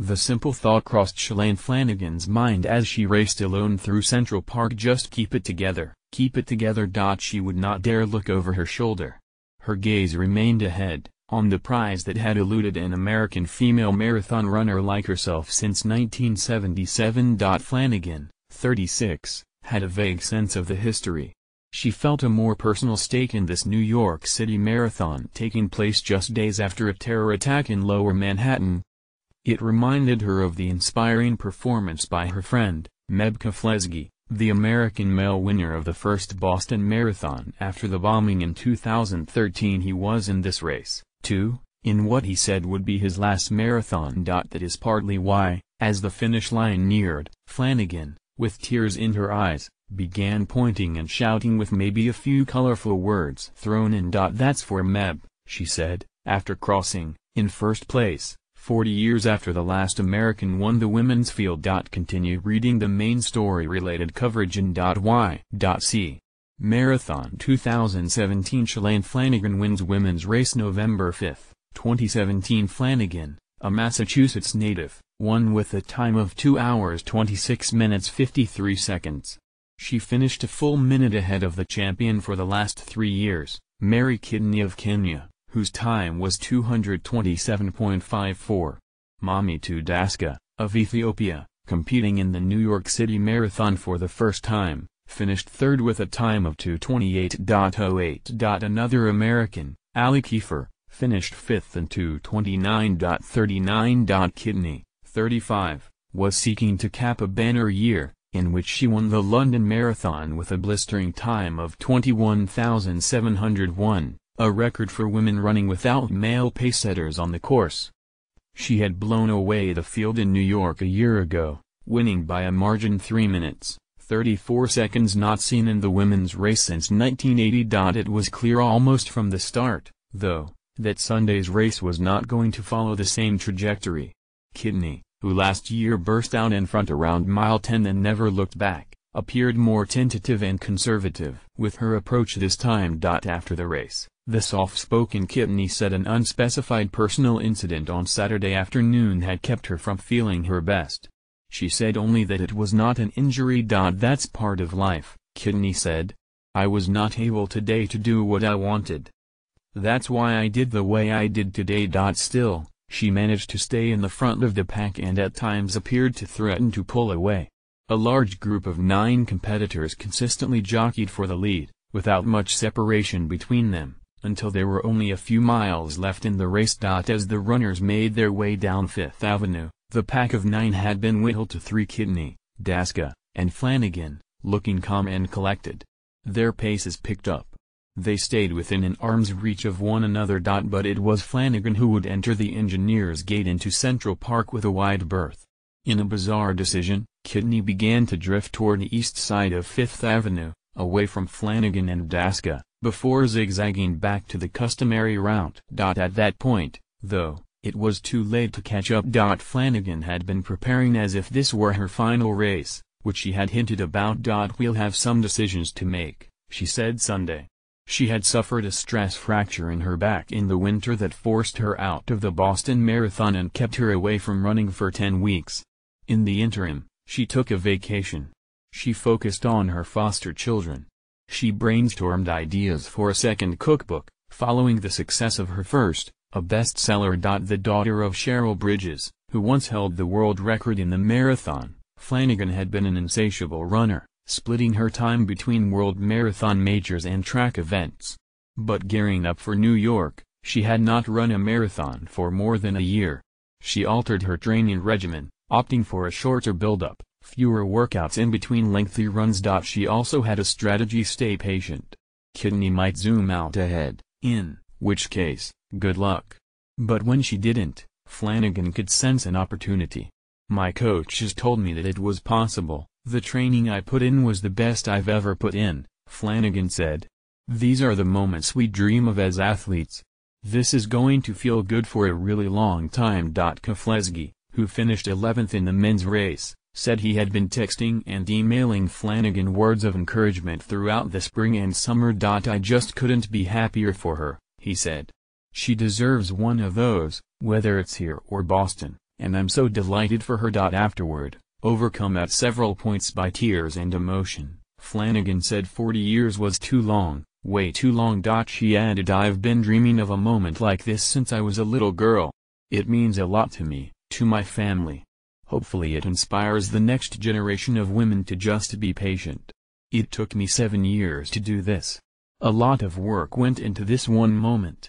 The simple thought crossed Shalane Flanagan's mind as she raced alone through Central Park just keep it together, keep it together. She would not dare look over her shoulder. Her gaze remained ahead, on the prize that had eluded an American female marathon runner like herself since 1977. Flanagan, 36, had a vague sense of the history. She felt a more personal stake in this New York City marathon taking place just days after a terror attack in lower Manhattan, it reminded her of the inspiring performance by her friend, Meb Flesgy, the American male winner of the first Boston Marathon after the bombing in 2013 he was in this race, too, in what he said would be his last marathon. That is partly why, as the finish line neared, Flanagan, with tears in her eyes, began pointing and shouting with maybe a few colorful words thrown in. That's for Meb, she said, after crossing, in first place, 40 years after the last American won the women's field. Continue reading the main story related coverage in .y.c. Marathon 2017 Shalane Flanagan wins women's race November 5, 2017 Flanagan, a Massachusetts native, won with a time of 2 hours 26 minutes 53 seconds. She finished a full minute ahead of the champion for the last three years, Mary Kidney of Kenya whose time was 227.54. Mamitou Daska, of Ethiopia, competing in the New York City Marathon for the first time, finished third with a time of 228.08. Another American, Ali Kiefer, finished fifth and 229.39. Kidney, 35, was seeking to cap a banner year, in which she won the London Marathon with a blistering time of 21,701 a record for women running without male pacesetters on the course. She had blown away the field in New York a year ago, winning by a margin 3 minutes, 34 seconds not seen in the women's race since 1980. It was clear almost from the start, though, that Sunday's race was not going to follow the same trajectory. Kidney, who last year burst out in front around mile 10 and never looked back, appeared more tentative and conservative with her approach this time. After the race, the soft-spoken Kitney said an unspecified personal incident on Saturday afternoon had kept her from feeling her best. She said only that it was not an injury. That's part of life, Kidney said. I was not able today to do what I wanted. That's why I did the way I did today. Still, she managed to stay in the front of the pack and at times appeared to threaten to pull away. A large group of nine competitors consistently jockeyed for the lead, without much separation between them until there were only a few miles left in the race. As the runners made their way down Fifth Avenue, the pack of nine had been whittled to three Kidney, Daska, and Flanagan, looking calm and collected. Their paces picked up. They stayed within an arm's reach of one another. But it was Flanagan who would enter the engineer's gate into Central Park with a wide berth. In a bizarre decision, Kidney began to drift toward the east side of Fifth Avenue, away from Flanagan and Daska, before zigzagging back to the customary route. At that point, though, it was too late to catch up. Flanagan had been preparing as if this were her final race, which she had hinted about. We'll have some decisions to make, she said Sunday. She had suffered a stress fracture in her back in the winter that forced her out of the Boston Marathon and kept her away from running for 10 weeks. In the interim, she took a vacation. She focused on her foster children. She brainstormed ideas for a second cookbook, following the success of her first, a bestseller. The daughter of Cheryl Bridges, who once held the world record in the marathon, Flanagan had been an insatiable runner, splitting her time between world marathon majors and track events. But gearing up for New York, she had not run a marathon for more than a year. She altered her training regimen, opting for a shorter build-up, Fewer workouts in between lengthy runs. She also had a strategy stay patient. Kidney might zoom out ahead, in which case, good luck. But when she didn't, Flanagan could sense an opportunity. My coaches told me that it was possible, the training I put in was the best I've ever put in, Flanagan said. These are the moments we dream of as athletes. This is going to feel good for a really long time. Kafleski, who finished 11th in the men's race, said he had been texting and emailing Flanagan words of encouragement throughout the spring and summer. I just couldn't be happier for her, he said. She deserves one of those, whether it's here or Boston, and I'm so delighted for her. Afterward, overcome at several points by tears and emotion, Flanagan said 40 years was too long, way too long. She added I've been dreaming of a moment like this since I was a little girl. It means a lot to me, to my family, Hopefully it inspires the next generation of women to just be patient. It took me seven years to do this. A lot of work went into this one moment.